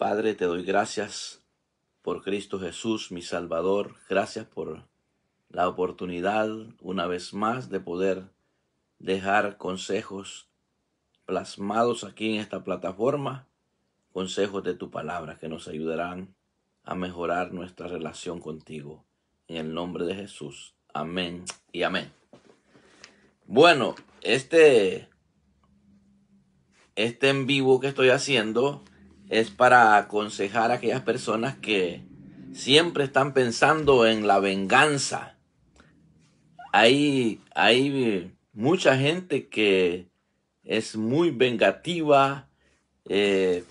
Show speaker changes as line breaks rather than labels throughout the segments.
Padre, te doy gracias por Cristo Jesús, mi Salvador. Gracias por la oportunidad una vez más de poder dejar consejos plasmados aquí en esta plataforma, consejos de tu palabra que nos ayudarán a mejorar nuestra relación contigo. En el nombre de Jesús. Amén y amén. Bueno, este, este en vivo que estoy haciendo es para aconsejar a aquellas personas que siempre están pensando en la venganza. Hay, hay mucha gente que es muy vengativa, eh,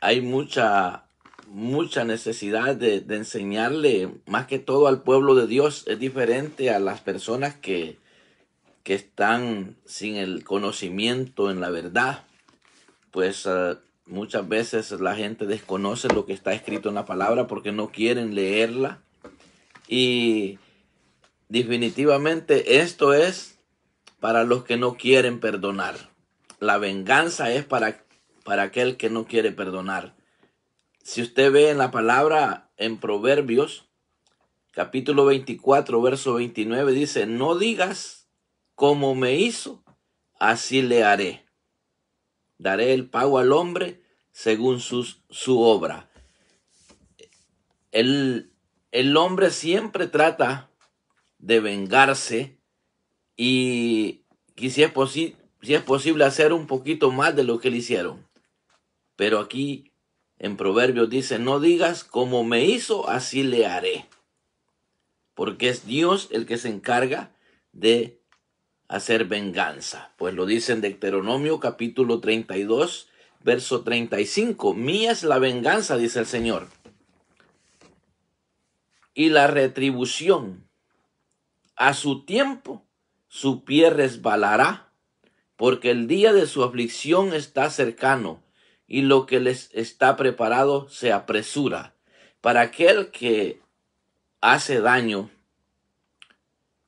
hay mucha, mucha necesidad de, enseñarle más que todo al pueblo de Dios. Es diferente a las personas que, están sin el conocimiento en la verdad. Pues ah, muchas veces la gente desconoce lo que está escrito en la palabra porque no quieren leerla. Y definitivamente esto es para los que no quieren perdonar. La venganza es para, para aquel que no quiere perdonar. Si usted ve en la palabra en Proverbios, capítulo 24, verso 29, dice, no digas como me hizo, así le haré daré el pago al hombre según sus, su obra. El, hombre siempre trata de vengarse y, si, es si es posible hacer un poquito más de lo que le hicieron. Pero aquí en Proverbios dice, no digas como me hizo, así le haré. Porque es Dios el que se encarga de hacer venganza. Pues lo dice en Deuteronomio capítulo 32, verso 35. Mía es la venganza, dice el Señor. Y la retribución. A su tiempo su pie resbalará, porque el día de su aflicción está cercano, y lo que les está preparado se apresura. Para aquel que hace daño,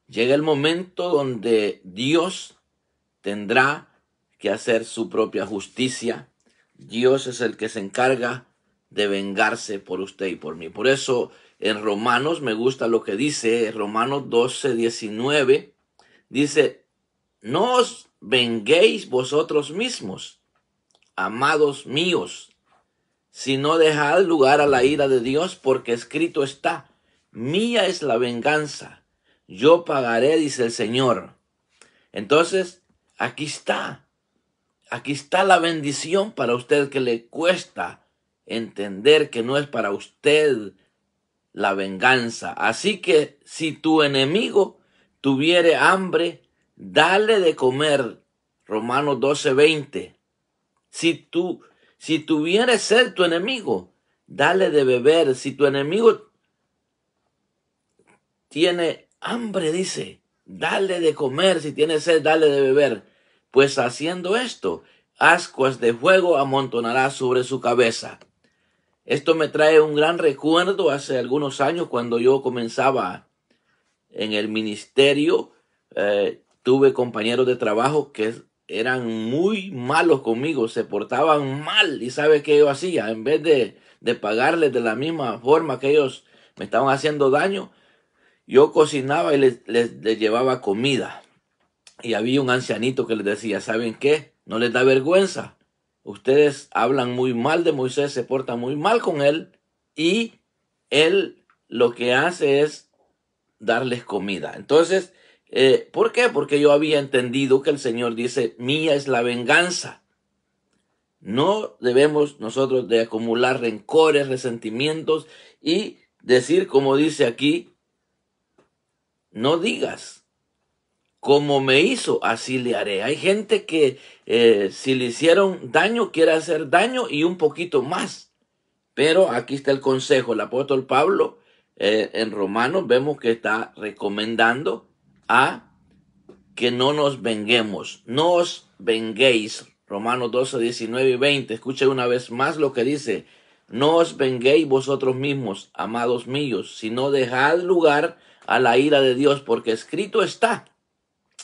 Llega el momento donde Dios tendrá que hacer su propia justicia. Dios es el que se encarga de vengarse por usted y por mí. Por eso en Romanos me gusta lo que dice, Romanos 12, 19, dice, no os venguéis vosotros mismos, amados míos, sino dejad lugar a la ira de Dios, porque escrito está, mía es la venganza, yo pagaré, dice el Señor. Entonces, aquí está. Aquí está la bendición para usted que le cuesta entender que no es para usted la venganza. Así que si tu enemigo tuviere hambre, dale de comer. Romanos 12:20. Si tú si tuviere ser tu enemigo, dale de beber. Si tu enemigo tiene hambre, dice, dale de comer, si tiene sed, dale de beber. Pues haciendo esto, ascuas de fuego amontonará sobre su cabeza. Esto me trae un gran recuerdo hace algunos años cuando yo comenzaba en el ministerio. Eh, tuve compañeros de trabajo que eran muy malos conmigo, se portaban mal y sabe qué yo hacía, en vez de, de pagarles de la misma forma que ellos me estaban haciendo daño, yo cocinaba y les, llevaba comida. Y había un ancianito que les decía, ¿saben qué? No les da vergüenza. Ustedes hablan muy mal de Moisés, se portan muy mal con él y él lo que hace es darles comida. Entonces, eh, ¿por qué? Porque yo había entendido que el Señor dice, mía es la venganza. No debemos nosotros de acumular rencores, resentimientos y decir, como dice aquí, no digas, como me hizo, así le haré. Hay gente que eh, si le hicieron daño, quiere hacer daño y un poquito más. Pero aquí está el consejo. El apóstol Pablo eh, en Romanos vemos que está recomendando a que no nos venguemos. No os venguéis. Romanos 12, 19 y 20. Escuche una vez más lo que dice. No os venguéis vosotros mismos, amados míos, sino dejad lugar a la ira de Dios, porque escrito está,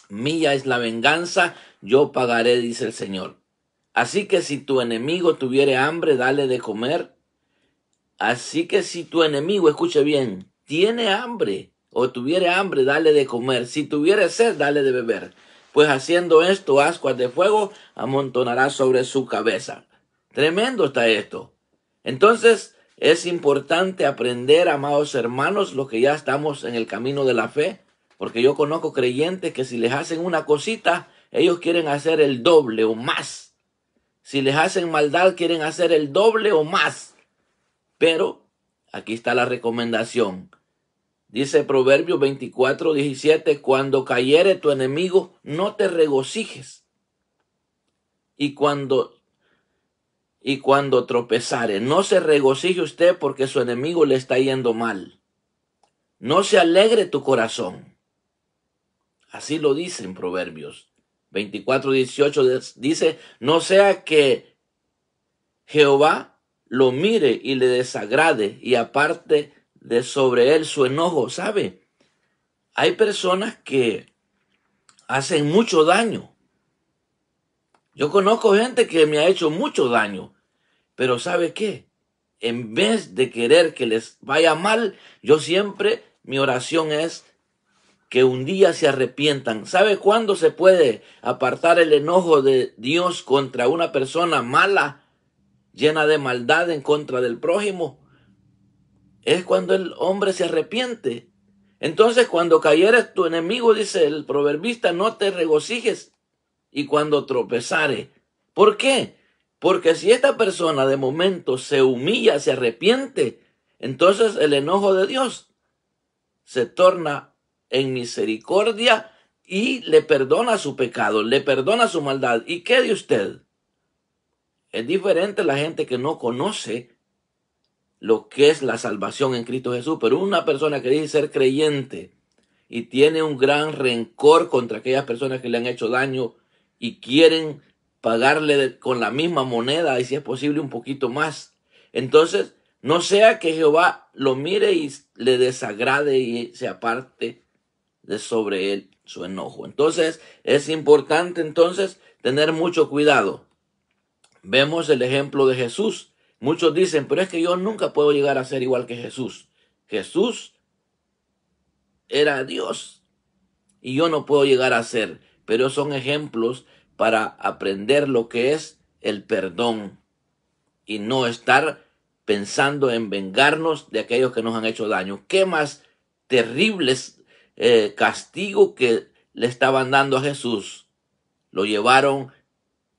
mía es la venganza, yo pagaré, dice el Señor. Así que si tu enemigo tuviere hambre, dale de comer. Así que si tu enemigo, escuche bien, tiene hambre o tuviere hambre, dale de comer. Si tuviere sed, dale de beber. Pues haciendo esto, ascuas de fuego amontonará sobre su cabeza. Tremendo está esto. Entonces, es importante aprender, amados hermanos, los que ya estamos en el camino de la fe, porque yo conozco creyentes que si les hacen una cosita, ellos quieren hacer el doble o más. Si les hacen maldad, quieren hacer el doble o más. Pero aquí está la recomendación. Dice Proverbio 24, 17, cuando cayere tu enemigo, no te regocijes. Y cuando y cuando tropezare. No se regocije usted porque su enemigo le está yendo mal. No se alegre tu corazón. Así lo dicen Proverbios 24, 18. Dice, no sea que Jehová lo mire y le desagrade y aparte de sobre él su enojo. ¿Sabe? Hay personas que hacen mucho daño. Yo conozco gente que me ha hecho mucho daño. Pero ¿sabe qué? En vez de querer que les vaya mal, yo siempre, mi oración es que un día se arrepientan. ¿Sabe cuándo se puede apartar el enojo de Dios contra una persona mala, llena de maldad en contra del prójimo? Es cuando el hombre se arrepiente. Entonces cuando cayeres tu enemigo, dice el proverbista, no te regocijes. Y cuando tropezare. ¿Por qué? Porque si esta persona de momento se humilla, se arrepiente, entonces el enojo de Dios se torna en misericordia y le perdona su pecado, le perdona su maldad. ¿Y qué de usted? Es diferente la gente que no conoce lo que es la salvación en Cristo Jesús, pero una persona que dice ser creyente y tiene un gran rencor contra aquellas personas que le han hecho daño y quieren pagarle con la misma moneda y si es posible un poquito más. Entonces, no sea que Jehová lo mire y le desagrade y se aparte de sobre él su enojo. Entonces, es importante entonces tener mucho cuidado. Vemos el ejemplo de Jesús. Muchos dicen, pero es que yo nunca puedo llegar a ser igual que Jesús. Jesús era Dios y yo no puedo llegar a ser. Pero son ejemplos para aprender lo que es el perdón y no estar pensando en vengarnos de aquellos que nos han hecho daño. ¿Qué más terribles castigos eh, castigo que le estaban dando a Jesús? Lo llevaron,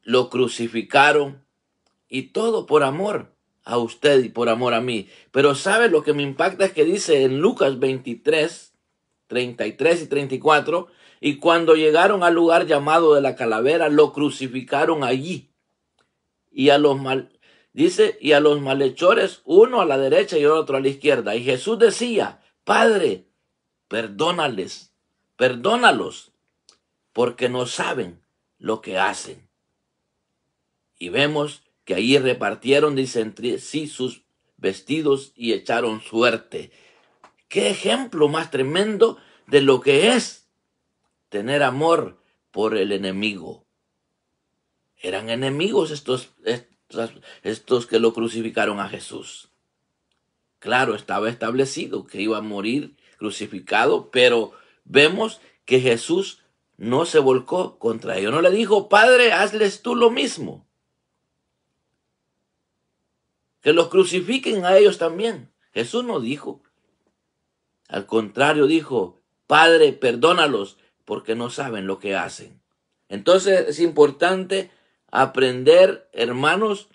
lo crucificaron y todo por amor a usted y por amor a mí. Pero ¿sabe lo que me impacta es que dice en Lucas 23, 33 y 34? Y cuando llegaron al lugar llamado de la calavera, lo crucificaron allí. Y a los mal, dice, y a los malhechores, uno a la derecha y otro a la izquierda. Y Jesús decía, Padre, perdónales, perdónalos, porque no saben lo que hacen. Y vemos que allí repartieron, dice, entre sí sus vestidos y echaron suerte. Qué ejemplo más tremendo de lo que es tener amor por el enemigo. Eran enemigos estos, estos, que lo crucificaron a Jesús. Claro, estaba establecido que iba a morir crucificado, pero vemos que Jesús no se volcó contra ellos. No le dijo, Padre, hazles tú lo mismo. Que los crucifiquen a ellos también. Jesús no dijo. Al contrario, dijo, Padre, perdónalos porque no saben lo que hacen. Entonces es importante aprender, hermanos,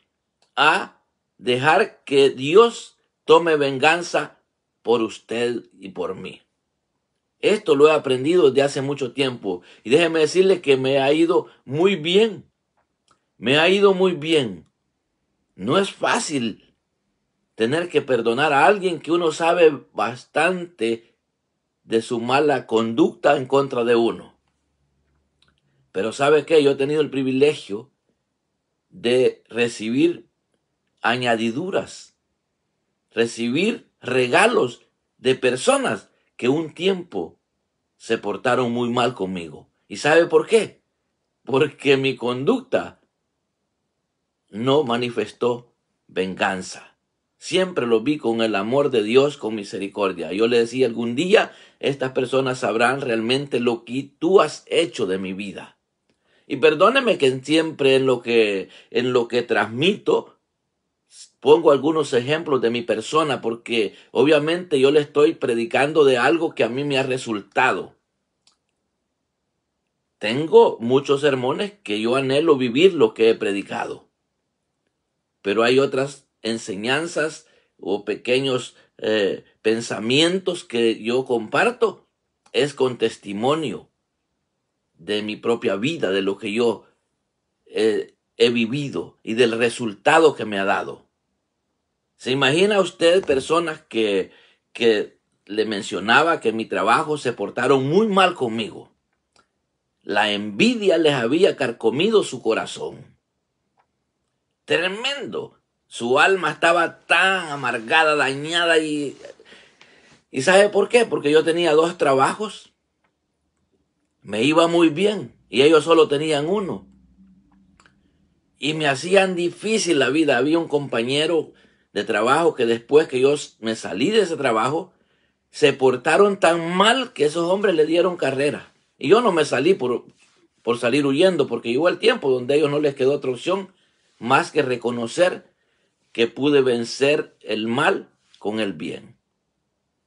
a dejar que Dios tome venganza por usted y por mí. Esto lo he aprendido desde hace mucho tiempo y déjeme decirle que me ha ido muy bien. Me ha ido muy bien. No es fácil tener que perdonar a alguien que uno sabe bastante de su mala conducta en contra de uno. Pero ¿sabe qué, yo he tenido el privilegio de recibir añadiduras, recibir regalos de personas que un tiempo se portaron muy mal conmigo. ¿Y sabe por qué? Porque mi conducta no manifestó venganza. Siempre lo vi con el amor de Dios, con misericordia. Yo le decía, algún día estas personas sabrán realmente lo que tú has hecho de mi vida. Y perdóneme que siempre en lo que, en lo que transmito pongo algunos ejemplos de mi persona porque obviamente yo le estoy predicando de algo que a mí me ha resultado. Tengo muchos sermones que yo anhelo vivir lo que he predicado. Pero hay otras enseñanzas o pequeños eh, pensamientos que yo comparto es con testimonio de mi propia vida, de lo que yo eh, he vivido y del resultado que me ha dado. ¿Se imagina usted personas que, que le mencionaba que mi trabajo se portaron muy mal conmigo? La envidia les había carcomido su corazón. Tremendo. Su alma estaba tan amargada, dañada y... ¿Y sabe por qué? Porque yo tenía dos trabajos. Me iba muy bien y ellos solo tenían uno. Y me hacían difícil la vida. Había un compañero de trabajo que después que yo me salí de ese trabajo, se portaron tan mal que esos hombres le dieron carrera. Y yo no me salí por, por salir huyendo, porque llegó el tiempo donde a ellos no les quedó otra opción más que reconocer que pude vencer el mal con el bien.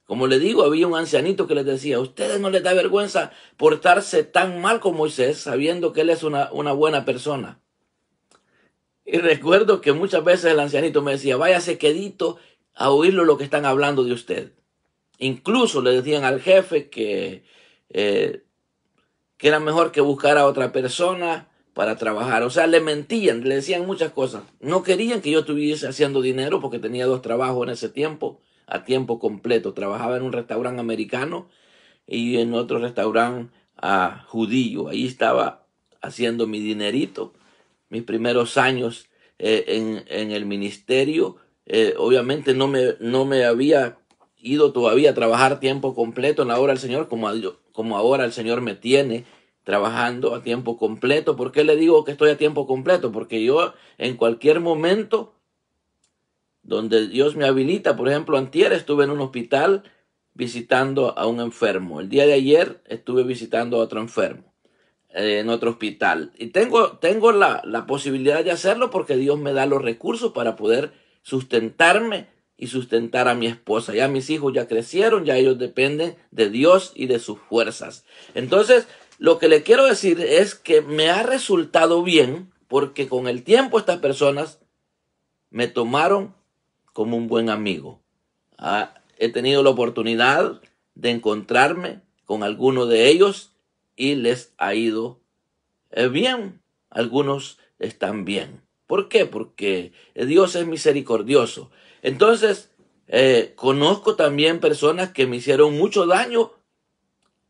Como le digo, había un ancianito que les decía, ustedes no les da vergüenza portarse tan mal con Moisés sabiendo que él es una, buena persona? Y recuerdo que muchas veces el ancianito me decía, váyase quedito a oírlo lo que están hablando de usted. Incluso le decían al jefe que, eh, que era mejor que buscar a otra persona para trabajar. O sea, le mentían, le decían muchas cosas. No querían que yo estuviese haciendo dinero porque tenía dos trabajos en ese tiempo, a tiempo completo. Trabajaba en un restaurante americano y en otro restaurante ah, judío. Ahí estaba haciendo mi dinerito, mis primeros años eh, en, en, el ministerio. Eh, obviamente no me, no me había ido todavía a trabajar tiempo completo en la obra Señor como, como ahora el Señor me tiene trabajando a tiempo completo. ¿Por qué le digo que estoy a tiempo completo? Porque yo en cualquier momento donde Dios me habilita, por ejemplo, antier estuve en un hospital visitando a un enfermo. El día de ayer estuve visitando a otro enfermo eh, en otro hospital. Y tengo, tengo la, la posibilidad de hacerlo porque Dios me da los recursos para poder sustentarme y sustentar a mi esposa. Ya mis hijos ya crecieron, ya ellos dependen de Dios y de sus fuerzas. Entonces, lo que le quiero decir es que me ha resultado bien porque con el tiempo estas personas me tomaron como un buen amigo. Ah, he tenido la oportunidad de encontrarme con alguno de ellos y les ha ido eh, bien. Algunos están bien. ¿Por qué? Porque Dios es misericordioso. Entonces, eh, conozco también personas que me hicieron mucho daño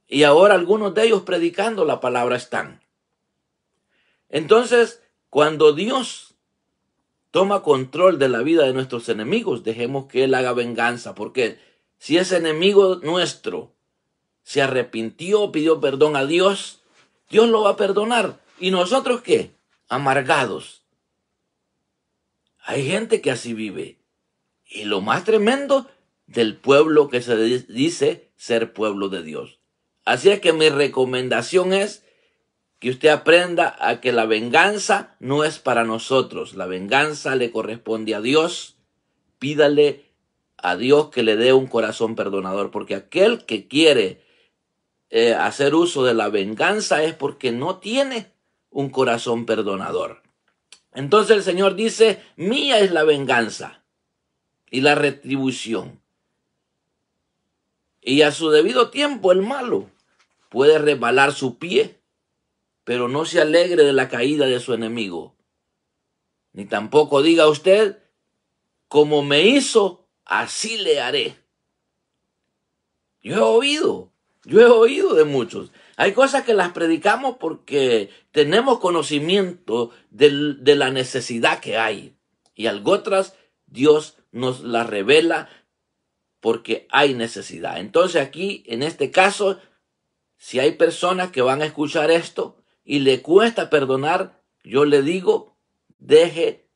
y ahora algunos de ellos predicando la palabra están. Entonces, cuando Dios toma control de la vida de nuestros enemigos, dejemos que Él haga venganza, porque si ese enemigo nuestro se arrepintió, pidió perdón a Dios, Dios lo va a perdonar. ¿Y nosotros qué? Amargados. Hay gente que así vive. Y lo más tremendo del pueblo que se dice ser pueblo de Dios. Así es que mi recomendación es que usted aprenda a que la venganza no es para nosotros, la venganza le corresponde a Dios. Pídale a Dios que le dé un corazón perdonador, porque aquel que quiere eh, hacer uso de la venganza es porque no tiene un corazón perdonador. Entonces el Señor dice, mía es la venganza y la retribución. Y a su debido tiempo el malo puede resbalar su pie, pero no se alegre de la caída de su enemigo. Ni tampoco diga usted, como me hizo, así le haré. Yo he oído, yo he oído de muchos. Hay cosas que las predicamos porque tenemos conocimiento de, de la necesidad que hay. Y algo otras Dios nos las revela porque hay necesidad. Entonces aquí, en este caso, si hay personas que van a escuchar esto y le cuesta perdonar, yo le digo, deje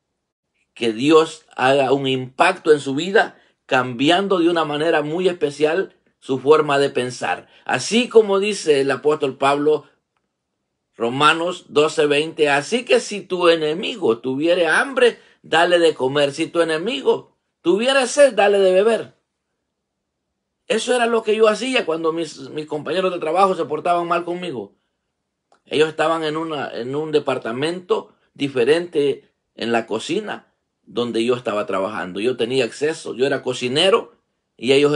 que Dios haga un impacto en su vida, cambiando de una manera muy especial su forma de pensar. Así como dice el apóstol Pablo, Romanos 12:20, así que si tu enemigo tuviere hambre, dale de comer, si tu enemigo tuviera sed, dale de beber. Eso era lo que yo hacía cuando mis, compañeros de trabajo se portaban mal conmigo. Ellos estaban en, una, en un departamento diferente en la cocina donde yo estaba trabajando. Yo tenía acceso, yo era cocinero y ellos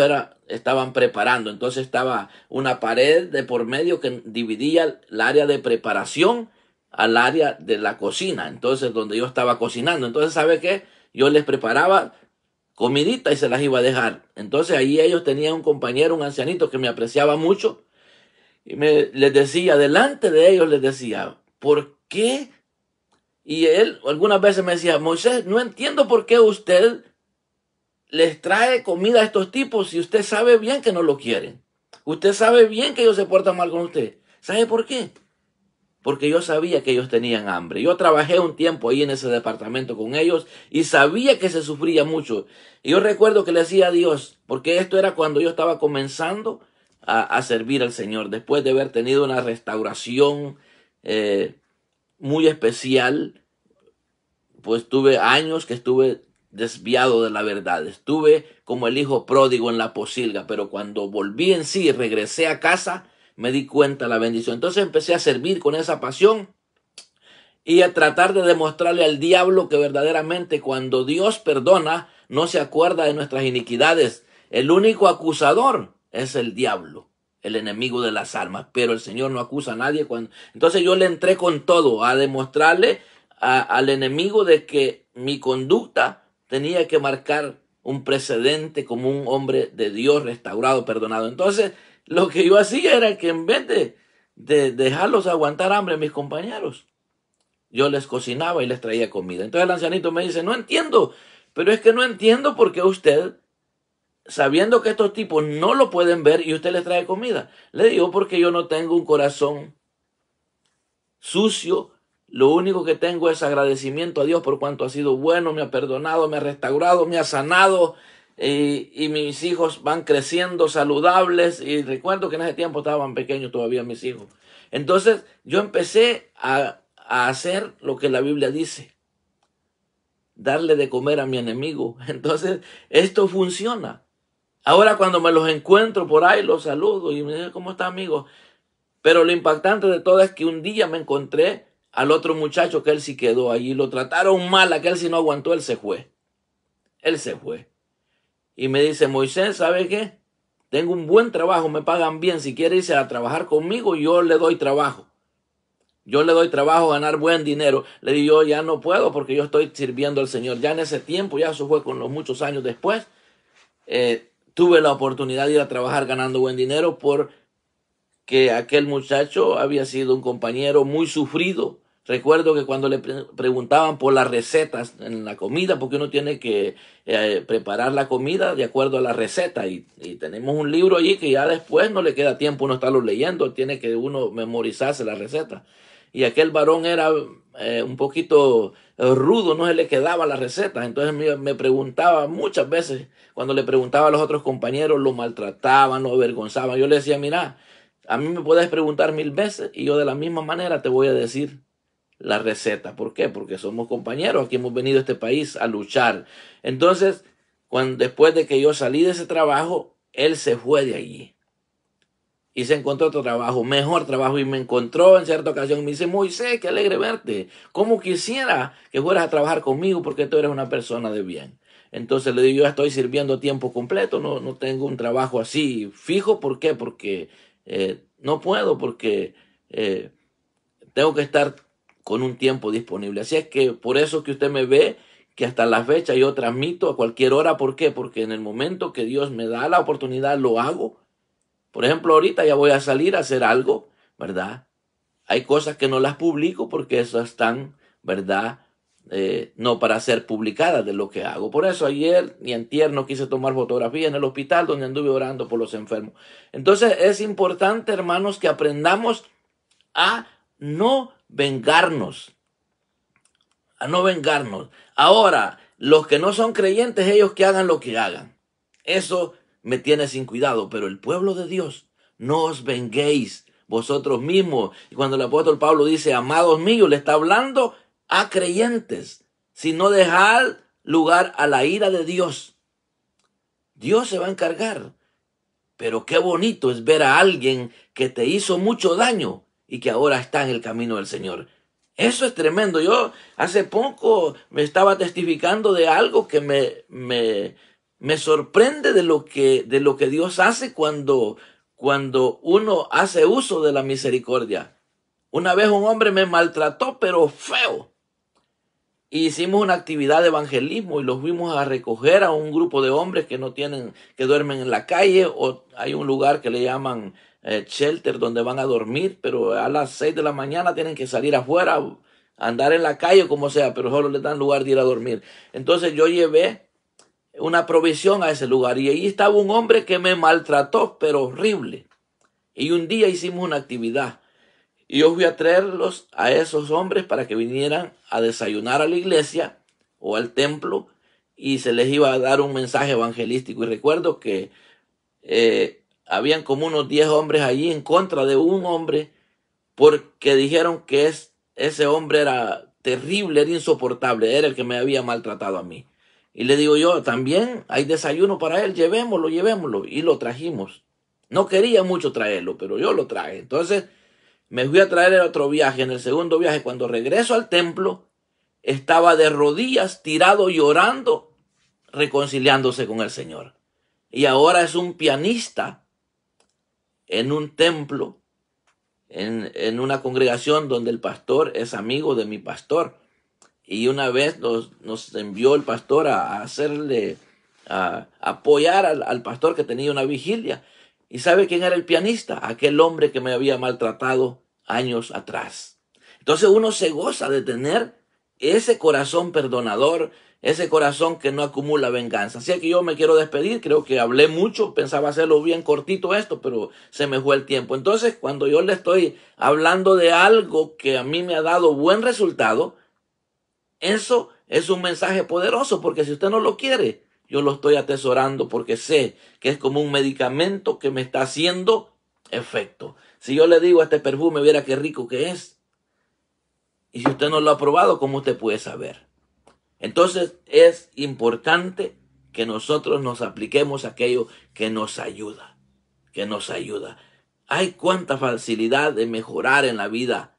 estaban preparando. Entonces estaba una pared de por medio que dividía el área de preparación al área de la cocina. Entonces donde yo estaba cocinando. Entonces, ¿sabe qué? Yo les preparaba comidita y se las iba a dejar. Entonces ahí ellos tenían un compañero, un ancianito que me apreciaba mucho y me, les decía, delante de ellos les decía, ¿por qué? Y él algunas veces me decía, Moisés, no entiendo por qué usted les trae comida a estos tipos si usted sabe bien que no lo quieren. Usted sabe bien que ellos se portan mal con usted. ¿Sabe por qué? porque yo sabía que ellos tenían hambre. Yo trabajé un tiempo ahí en ese departamento con ellos y sabía que se sufría mucho. Y yo recuerdo que le decía a Dios, porque esto era cuando yo estaba comenzando a, servir al Señor, después de haber tenido una restauración eh, muy especial, pues tuve años que estuve desviado de la verdad. Estuve como el hijo pródigo en la posilga, pero cuando volví en sí, y regresé a casa, me di cuenta la bendición. Entonces empecé a servir con esa pasión y a tratar de demostrarle al diablo que verdaderamente cuando Dios perdona, no se acuerda de nuestras iniquidades. El único acusador es el diablo, el enemigo de las almas, pero el Señor no acusa a nadie. Cuando... Entonces yo le entré con todo a demostrarle al enemigo de que mi conducta tenía que marcar un precedente como un hombre de Dios restaurado, perdonado. Entonces, lo que yo hacía era que en vez de, dejarlos aguantar hambre a mis compañeros, yo les cocinaba y les traía comida. Entonces el ancianito me dice, no entiendo, pero es que no entiendo por qué usted, sabiendo que estos tipos no lo pueden ver y usted les trae comida. Le digo, porque yo no tengo un corazón sucio, lo único que tengo es agradecimiento a Dios por cuanto ha sido bueno, me ha perdonado, me ha restaurado, me ha sanado, y, mis hijos van creciendo saludables y recuerdo que en ese tiempo estaban pequeños todavía mis hijos. Entonces yo empecé a, hacer lo que la Biblia dice, darle de comer a mi enemigo. Entonces esto funciona. Ahora cuando me los encuentro por ahí, los saludo y me dicen, ¿cómo está amigo? Pero lo impactante de todo es que un día me encontré al otro muchacho que él sí quedó ahí. Lo trataron mal, aquel sí no aguantó, él se fue. Él se fue y me dice, Moisés, ¿sabe qué? Tengo un buen trabajo, me pagan bien. Si quiere irse a trabajar conmigo, yo le doy trabajo. Yo le doy trabajo, ganar buen dinero. Le digo, yo ya no puedo porque yo estoy sirviendo al Señor. Ya en ese tiempo, ya eso fue con los muchos años después, eh, tuve la oportunidad de ir a trabajar ganando buen dinero porque aquel muchacho había sido un compañero muy sufrido, Recuerdo que cuando le preguntaban por las recetas en la comida, porque uno tiene que eh, preparar la comida de acuerdo a la receta, y, tenemos un libro allí que ya después no le queda tiempo uno estarlo leyendo, tiene que uno memorizarse la receta. Y aquel varón era eh, un poquito eh, rudo, no se le quedaba la receta. entonces me, preguntaba muchas veces, cuando le preguntaba a los otros compañeros, lo maltrataban, lo avergonzaban, yo le decía, mira, a mí me puedes preguntar mil veces y yo de la misma manera te voy a decir la receta. ¿Por qué? Porque somos compañeros, aquí hemos venido a este país a luchar. Entonces, cuando, después de que yo salí de ese trabajo, él se fue de allí. Y se encontró otro trabajo, mejor trabajo. Y me encontró en cierta ocasión. Me dice, Moisés, qué alegre verte. ¿Cómo quisiera que fueras a trabajar conmigo? Porque tú eres una persona de bien. Entonces le digo, yo estoy sirviendo a tiempo completo. No, tengo un trabajo así fijo. ¿Por qué? Porque eh, no puedo, porque eh, tengo que estar con un tiempo disponible. Así es que por eso que usted me ve que hasta la fecha yo transmito a cualquier hora. ¿Por qué? Porque en el momento que Dios me da la oportunidad lo hago. Por ejemplo, ahorita ya voy a salir a hacer algo, ¿verdad? Hay cosas que no las publico porque esas están, ¿verdad? Eh, no para ser publicadas de lo que hago. Por eso ayer ni en tierno quise tomar fotografía en el hospital donde anduve orando por los enfermos. Entonces es importante, hermanos, que aprendamos a no vengarnos, a no vengarnos. Ahora, los que no son creyentes, ellos que hagan lo que hagan. Eso me tiene sin cuidado, pero el pueblo de Dios, no os venguéis vosotros mismos. Y cuando el apóstol Pablo dice, amados míos, le está hablando a creyentes, no dejar lugar a la ira de Dios. Dios se va a encargar. Pero qué bonito es ver a alguien que te hizo mucho daño y que ahora está en el camino del Señor. Eso es tremendo. Yo hace poco me estaba testificando de algo que me, me, me sorprende de lo, que, de lo que Dios hace cuando, cuando uno hace uso de la misericordia. Una vez un hombre me maltrató, pero feo. hicimos una actividad de evangelismo y los vimos a recoger a un grupo de hombres que no tienen, que duermen en la calle o hay un lugar que le llaman eh, shelter donde van a dormir, pero a las 6 de la mañana tienen que salir afuera, andar en la calle, como sea, pero solo les dan lugar de ir a dormir. Entonces yo llevé una provisión a ese lugar y ahí estaba un hombre que me maltrató, pero horrible. Y un día hicimos una actividad y yo fui a traerlos a esos hombres para que vinieran a desayunar a la iglesia o al templo y se les iba a dar un mensaje evangelístico. Y recuerdo que eh, habían como unos 10 hombres allí en contra de un hombre porque dijeron que es, ese hombre era terrible, era insoportable, era el que me había maltratado a mí. Y le digo yo, también hay desayuno para él, llevémoslo, llevémoslo. Y lo trajimos. No quería mucho traerlo, pero yo lo traje. Entonces me fui a traer el otro viaje. En el segundo viaje, cuando regreso al templo, estaba de rodillas, tirado, llorando, reconciliándose con el Señor. Y ahora es un pianista en un templo, en, una congregación donde el pastor es amigo de mi pastor. Y una vez nos, envió el pastor a, hacerle, a, apoyar al, al pastor que tenía una vigilia. ¿Y sabe quién era el pianista? Aquel hombre que me había maltratado años atrás. Entonces uno se goza de tener ese corazón perdonador, ese corazón que no acumula venganza. Así que yo me quiero despedir, creo que hablé mucho, pensaba hacerlo bien cortito esto, pero se me fue el tiempo. Entonces, cuando yo le estoy hablando de algo que a mí me ha dado buen resultado, eso es un mensaje poderoso, porque si usted no lo quiere, yo lo estoy atesorando porque sé que es como un medicamento que me está haciendo efecto. Si yo le digo a este perfume, viera qué rico que es. Y si usted no lo ha probado, ¿cómo usted puede saber? Entonces es importante que nosotros nos apliquemos aquello que nos ayuda, que nos ayuda. Hay cuánta facilidad de mejorar en la vida,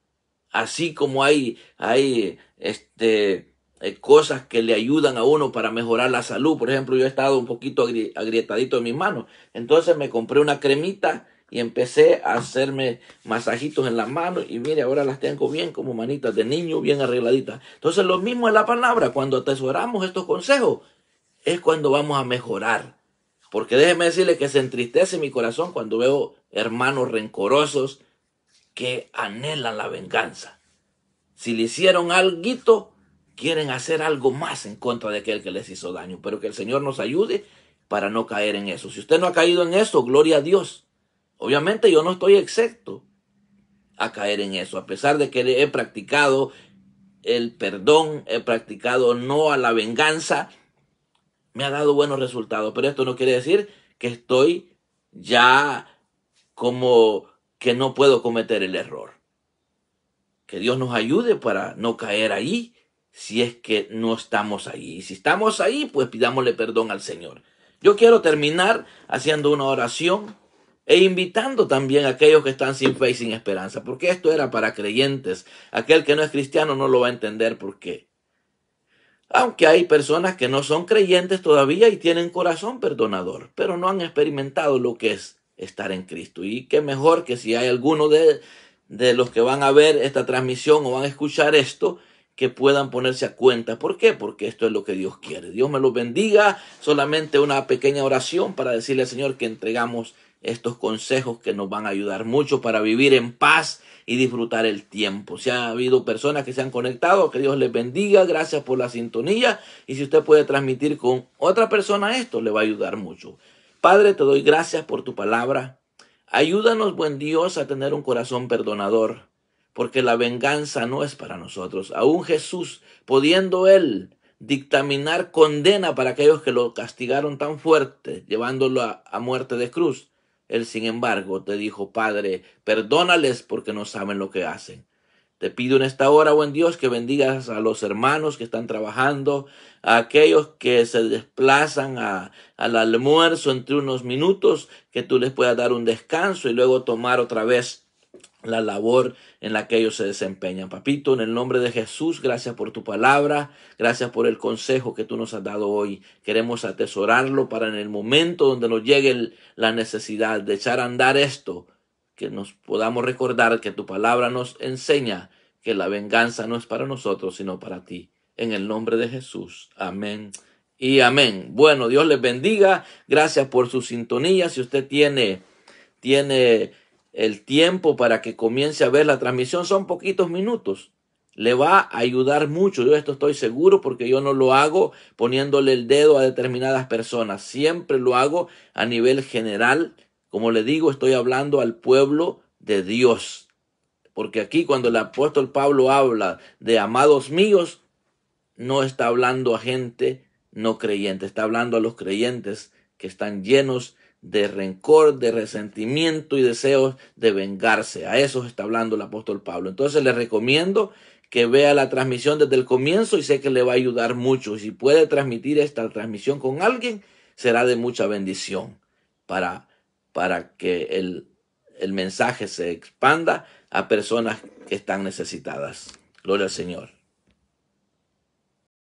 así como hay, hay este, eh, cosas que le ayudan a uno para mejorar la salud. Por ejemplo, yo he estado un poquito agrietadito en mis manos, entonces me compré una cremita y empecé a hacerme masajitos en las manos y mire, ahora las tengo bien como manitas de niño, bien arregladitas. Entonces lo mismo es la palabra, cuando atesoramos estos consejos es cuando vamos a mejorar. Porque déjeme decirle que se entristece mi corazón cuando veo hermanos rencorosos que anhelan la venganza. Si le hicieron algo, quieren hacer algo más en contra de aquel que les hizo daño. Pero que el Señor nos ayude para no caer en eso. Si usted no ha caído en eso, gloria a Dios Obviamente yo no estoy excepto a caer en eso, a pesar de que he practicado el perdón, he practicado no a la venganza, me ha dado buenos resultados, pero esto no quiere decir que estoy ya como que no puedo cometer el error. Que Dios nos ayude para no caer ahí si es que no estamos ahí. Y si estamos ahí, pues pidámosle perdón al Señor. Yo quiero terminar haciendo una oración e invitando también a aquellos que están sin fe y sin esperanza, porque esto era para creyentes. Aquel que no es cristiano no lo va a entender por qué. Aunque hay personas que no son creyentes todavía y tienen corazón perdonador, pero no han experimentado lo que es estar en Cristo. Y qué mejor que si hay alguno de, de los que van a ver esta transmisión o van a escuchar esto, que puedan ponerse a cuenta. ¿Por qué? Porque esto es lo que Dios quiere. Dios me los bendiga. Solamente una pequeña oración para decirle al Señor que entregamos estos consejos que nos van a ayudar mucho para vivir en paz y disfrutar el tiempo. Si ha habido personas que se han conectado, que Dios les bendiga, gracias por la sintonía y si usted puede transmitir con otra persona esto, le va a ayudar mucho. Padre, te doy gracias por tu palabra. Ayúdanos, buen Dios, a tener un corazón perdonador, porque la venganza no es para nosotros. Aún Jesús, pudiendo él dictaminar condena para aquellos que lo castigaron tan fuerte, llevándolo a, a muerte de cruz, él, sin embargo, te dijo, Padre, perdónales porque no saben lo que hacen. Te pido en esta hora, buen Dios, que bendigas a los hermanos que están trabajando, a aquellos que se desplazan al almuerzo entre unos minutos, que tú les puedas dar un descanso y luego tomar otra vez la labor en la que ellos se desempeñan. Papito, en el nombre de Jesús, gracias por tu palabra, gracias por el consejo que tú nos has dado hoy. Queremos atesorarlo para en el momento donde nos llegue la necesidad de echar a andar esto, que nos podamos recordar que tu palabra nos enseña que la venganza no es para nosotros, sino para ti. En el nombre de Jesús. Amén. Y amén. Bueno, Dios les bendiga. Gracias por su sintonía. Si usted tiene, tiene el tiempo para que comience a ver la transmisión son poquitos minutos. Le va a ayudar mucho, yo esto estoy seguro porque yo no lo hago poniéndole el dedo a determinadas personas, siempre lo hago a nivel general. Como le digo, estoy hablando al pueblo de Dios. Porque aquí cuando el apóstol Pablo habla de amados míos, no está hablando a gente no creyente, está hablando a los creyentes que están llenos de rencor, de resentimiento y deseos de vengarse. A eso está hablando el apóstol Pablo. Entonces les recomiendo que vea la transmisión desde el comienzo y sé que le va a ayudar mucho. Si puede transmitir esta transmisión con alguien, será de mucha bendición para, para que el, el mensaje se expanda a personas que están necesitadas. Gloria al Señor.